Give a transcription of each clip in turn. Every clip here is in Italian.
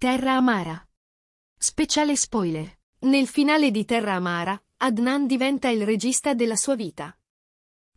Terra Amara. Speciale spoiler. Nel finale di Terra Amara, Adnan diventa il regista della sua vita.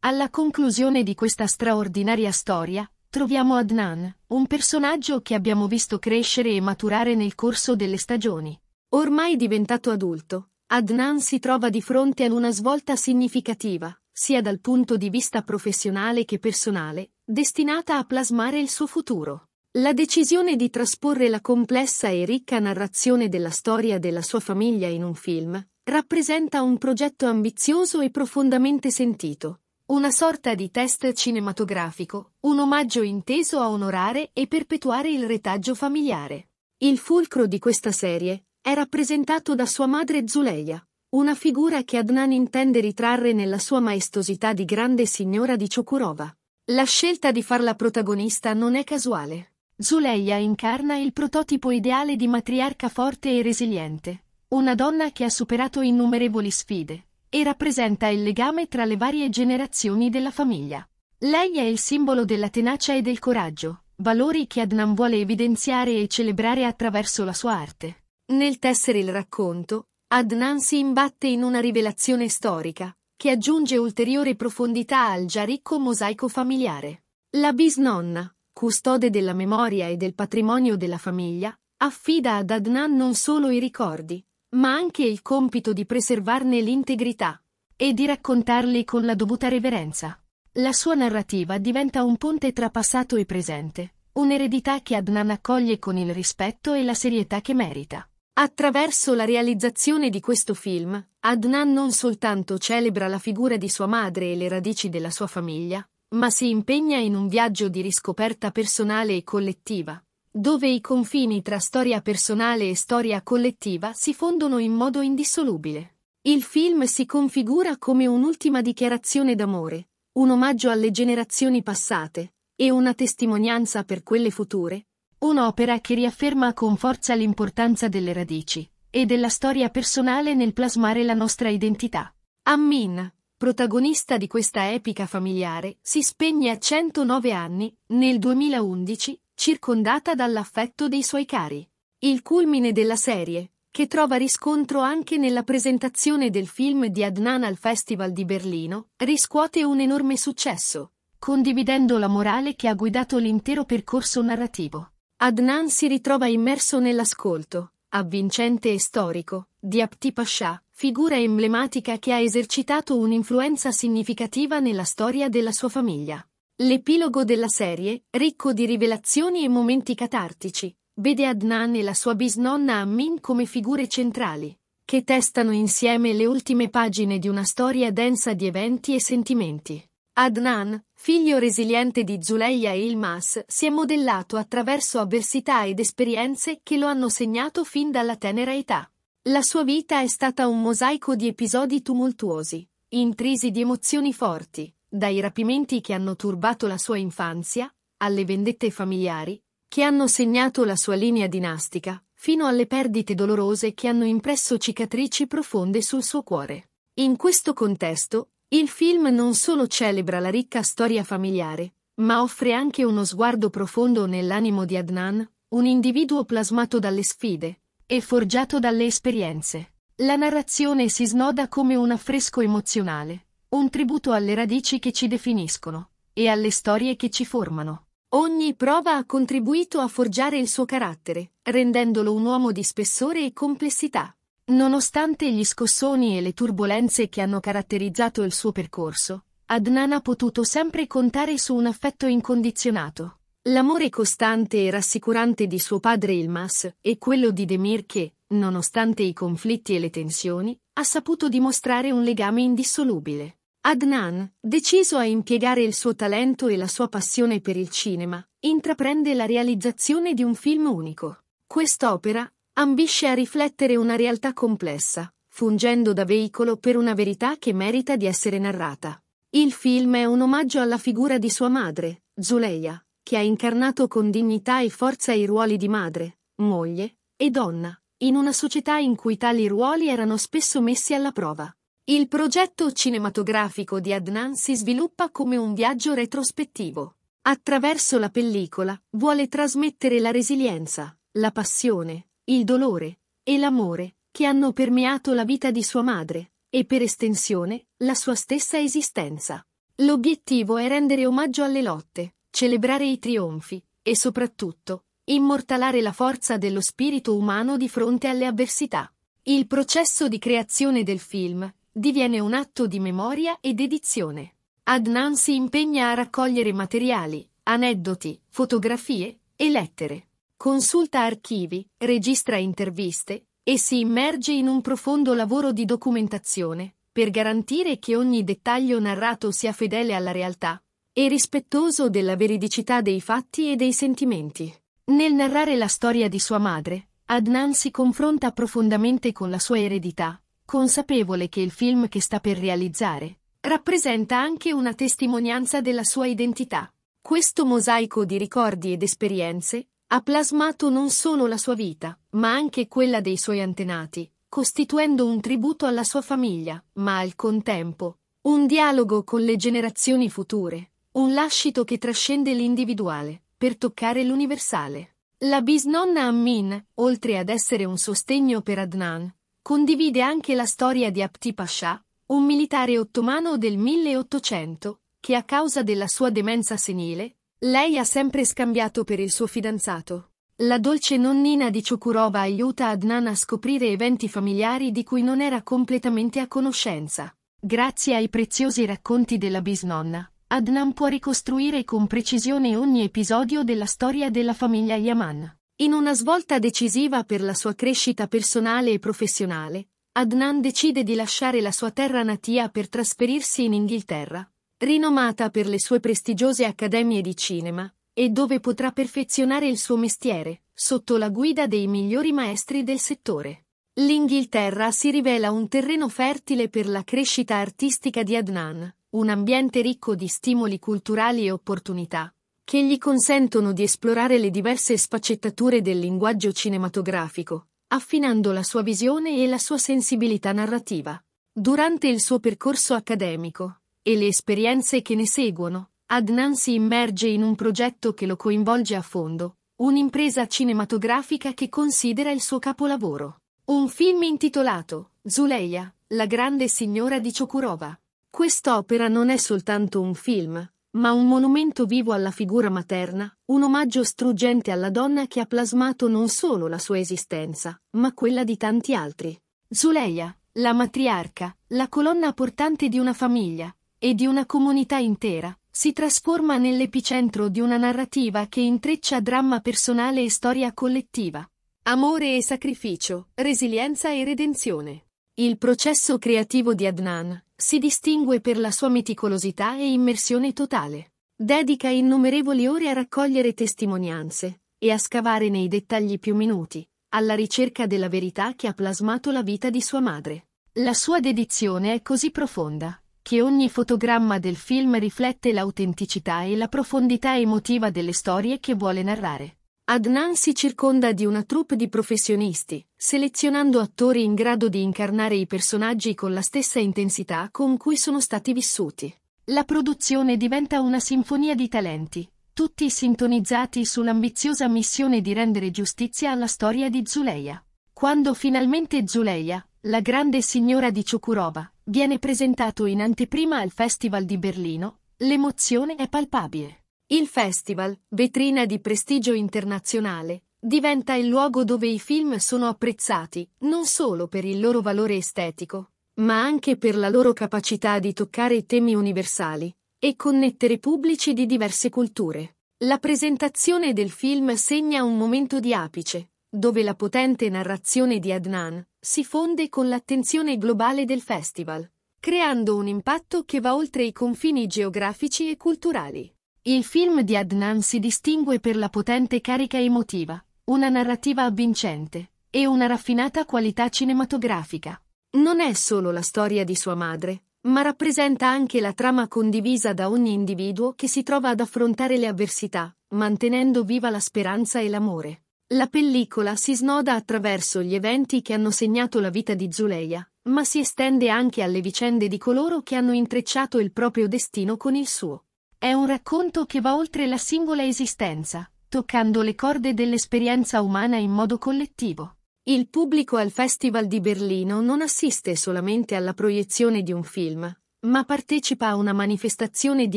Alla conclusione di questa straordinaria storia, troviamo Adnan, un personaggio che abbiamo visto crescere e maturare nel corso delle stagioni. Ormai diventato adulto, Adnan si trova di fronte ad una svolta significativa, sia dal punto di vista professionale che personale, destinata a plasmare il suo futuro. La decisione di trasporre la complessa e ricca narrazione della storia della sua famiglia in un film rappresenta un progetto ambizioso e profondamente sentito, una sorta di test cinematografico, un omaggio inteso a onorare e perpetuare il retaggio familiare. Il fulcro di questa serie è rappresentato da sua madre Zuleia, una figura che Adnan intende ritrarre nella sua maestosità di grande signora di Chokurova. La scelta di farla protagonista non è casuale. Zuleia incarna il prototipo ideale di matriarca forte e resiliente, una donna che ha superato innumerevoli sfide, e rappresenta il legame tra le varie generazioni della famiglia. Lei è il simbolo della tenacia e del coraggio, valori che Adnan vuole evidenziare e celebrare attraverso la sua arte. Nel tessere il racconto, Adnan si imbatte in una rivelazione storica, che aggiunge ulteriore profondità al già ricco mosaico familiare. La bisnonna, custode della memoria e del patrimonio della famiglia, affida ad Adnan non solo i ricordi, ma anche il compito di preservarne l'integrità e di raccontarli con la dovuta reverenza. La sua narrativa diventa un ponte tra passato e presente, un'eredità che Adnan accoglie con il rispetto e la serietà che merita. Attraverso la realizzazione di questo film, Adnan non soltanto celebra la figura di sua madre e le radici della sua famiglia, ma si impegna in un viaggio di riscoperta personale e collettiva, dove i confini tra storia personale e storia collettiva si fondono in modo indissolubile. Il film si configura come un'ultima dichiarazione d'amore, un omaggio alle generazioni passate e una testimonianza per quelle future, un'opera che riafferma con forza l'importanza delle radici e della storia personale nel plasmare la nostra identità. Ammin protagonista di questa epica familiare, si spegne a 109 anni, nel 2011, circondata dall'affetto dei suoi cari. Il culmine della serie, che trova riscontro anche nella presentazione del film di Adnan al Festival di Berlino, riscuote un enorme successo, condividendo la morale che ha guidato l'intero percorso narrativo. Adnan si ritrova immerso nell'ascolto, avvincente e storico, di Apti Pascià, figura emblematica che ha esercitato un'influenza significativa nella storia della sua famiglia. L'epilogo della serie, ricco di rivelazioni e momenti catartici, vede Adnan e la sua bisnonna Ammin come figure centrali, che testano insieme le ultime pagine di una storia densa di eventi e sentimenti. Adnan, Figlio resiliente di Zuleia e Ilmas, si è modellato attraverso avversità ed esperienze che lo hanno segnato fin dalla tenera età. La sua vita è stata un mosaico di episodi tumultuosi, intrisi di emozioni forti, dai rapimenti che hanno turbato la sua infanzia, alle vendette familiari, che hanno segnato la sua linea dinastica, fino alle perdite dolorose che hanno impresso cicatrici profonde sul suo cuore. In questo contesto, il film non solo celebra la ricca storia familiare, ma offre anche uno sguardo profondo nell'animo di Adnan, un individuo plasmato dalle sfide e forgiato dalle esperienze. La narrazione si snoda come un affresco emozionale, un tributo alle radici che ci definiscono e alle storie che ci formano. Ogni prova ha contribuito a forgiare il suo carattere, rendendolo un uomo di spessore e complessità. Nonostante gli scossoni e le turbulenze che hanno caratterizzato il suo percorso, Adnan ha potuto sempre contare su un affetto incondizionato. L'amore costante e rassicurante di suo padre Ilmas e quello di Demir che, nonostante i conflitti e le tensioni, ha saputo dimostrare un legame indissolubile. Adnan, deciso a impiegare il suo talento e la sua passione per il cinema, intraprende la realizzazione di un film unico. Quest'opera, ambisce a riflettere una realtà complessa, fungendo da veicolo per una verità che merita di essere narrata. Il film è un omaggio alla figura di sua madre, Zuleia, che ha incarnato con dignità e forza i ruoli di madre, moglie e donna, in una società in cui tali ruoli erano spesso messi alla prova. Il progetto cinematografico di Adnan si sviluppa come un viaggio retrospettivo. Attraverso la pellicola vuole trasmettere la resilienza, la passione, il dolore e l'amore che hanno permeato la vita di sua madre e per estensione la sua stessa esistenza. L'obiettivo è rendere omaggio alle lotte, celebrare i trionfi e soprattutto immortalare la forza dello spirito umano di fronte alle avversità. Il processo di creazione del film diviene un atto di memoria e dedizione. Adnan si impegna a raccogliere materiali, aneddoti, fotografie e lettere Consulta archivi, registra interviste e si immerge in un profondo lavoro di documentazione per garantire che ogni dettaglio narrato sia fedele alla realtà e rispettoso della veridicità dei fatti e dei sentimenti. Nel narrare la storia di sua madre, Adnan si confronta profondamente con la sua eredità, consapevole che il film che sta per realizzare rappresenta anche una testimonianza della sua identità. Questo mosaico di ricordi ed esperienze ha plasmato non solo la sua vita, ma anche quella dei suoi antenati, costituendo un tributo alla sua famiglia, ma al contempo, un dialogo con le generazioni future, un lascito che trascende l'individuale, per toccare l'universale. La bisnonna Ammin, oltre ad essere un sostegno per Adnan, condivide anche la storia di Apti Pasha, un militare ottomano del 1800, che a causa della sua demenza senile, lei ha sempre scambiato per il suo fidanzato. La dolce nonnina di Chokurova aiuta Adnan a scoprire eventi familiari di cui non era completamente a conoscenza. Grazie ai preziosi racconti della bisnonna, Adnan può ricostruire con precisione ogni episodio della storia della famiglia Yaman. In una svolta decisiva per la sua crescita personale e professionale, Adnan decide di lasciare la sua terra natia per trasferirsi in Inghilterra, rinomata per le sue prestigiose accademie di cinema, e dove potrà perfezionare il suo mestiere, sotto la guida dei migliori maestri del settore. L'Inghilterra si rivela un terreno fertile per la crescita artistica di Adnan, un ambiente ricco di stimoli culturali e opportunità, che gli consentono di esplorare le diverse sfaccettature del linguaggio cinematografico, affinando la sua visione e la sua sensibilità narrativa. Durante il suo percorso accademico, e le esperienze che ne seguono, Adnan si immerge in un progetto che lo coinvolge a fondo, un'impresa cinematografica che considera il suo capolavoro. Un film intitolato Zuleia, la grande signora di Ciokurova. Quest'opera non è soltanto un film, ma un monumento vivo alla figura materna, un omaggio struggente alla donna che ha plasmato non solo la sua esistenza, ma quella di tanti altri. Zuleia, la matriarca, la colonna portante di una famiglia, e di una comunità intera, si trasforma nell'epicentro di una narrativa che intreccia dramma personale e storia collettiva. Amore e sacrificio, resilienza e redenzione. Il processo creativo di Adnan si distingue per la sua meticolosità e immersione totale. Dedica innumerevoli ore a raccogliere testimonianze e a scavare nei dettagli più minuti, alla ricerca della verità che ha plasmato la vita di sua madre. La sua dedizione è così profonda che ogni fotogramma del film riflette l'autenticità e la profondità emotiva delle storie che vuole narrare. Adnan si circonda di una troupe di professionisti, selezionando attori in grado di incarnare i personaggi con la stessa intensità con cui sono stati vissuti. La produzione diventa una sinfonia di talenti, tutti sintonizzati sull'ambiziosa missione di rendere giustizia alla storia di Zuleia. Quando finalmente Zuleia, la grande signora di Ciucuroba viene presentato in anteprima al Festival di Berlino. L'emozione è palpabile. Il festival, vetrina di prestigio internazionale, diventa il luogo dove i film sono apprezzati non solo per il loro valore estetico, ma anche per la loro capacità di toccare temi universali e connettere pubblici di diverse culture. La presentazione del film segna un momento di apice, dove la potente narrazione di Adnan si fonde con l'attenzione globale del festival, creando un impatto che va oltre i confini geografici e culturali. Il film di Adnan si distingue per la potente carica emotiva, una narrativa avvincente e una raffinata qualità cinematografica. Non è solo la storia di sua madre, ma rappresenta anche la trama condivisa da ogni individuo che si trova ad affrontare le avversità, mantenendo viva la speranza e l'amore. La pellicola si snoda attraverso gli eventi che hanno segnato la vita di Zuleia, ma si estende anche alle vicende di coloro che hanno intrecciato il proprio destino con il suo. È un racconto che va oltre la singola esistenza, toccando le corde dell'esperienza umana in modo collettivo. Il pubblico al Festival di Berlino non assiste solamente alla proiezione di un film, ma partecipa a una manifestazione di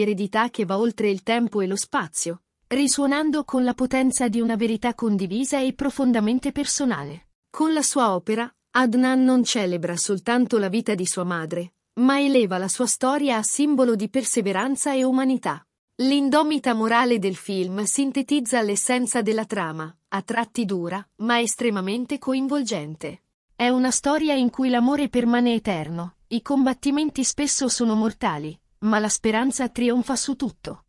eredità che va oltre il tempo e lo spazio, risuonando con la potenza di una verità condivisa e profondamente personale. Con la sua opera, Adnan non celebra soltanto la vita di sua madre, ma eleva la sua storia a simbolo di perseveranza e umanità. L'indomita morale del film sintetizza l'essenza della trama, a tratti dura, ma estremamente coinvolgente. È una storia in cui l'amore permane eterno, i combattimenti spesso sono mortali, ma la speranza trionfa su tutto.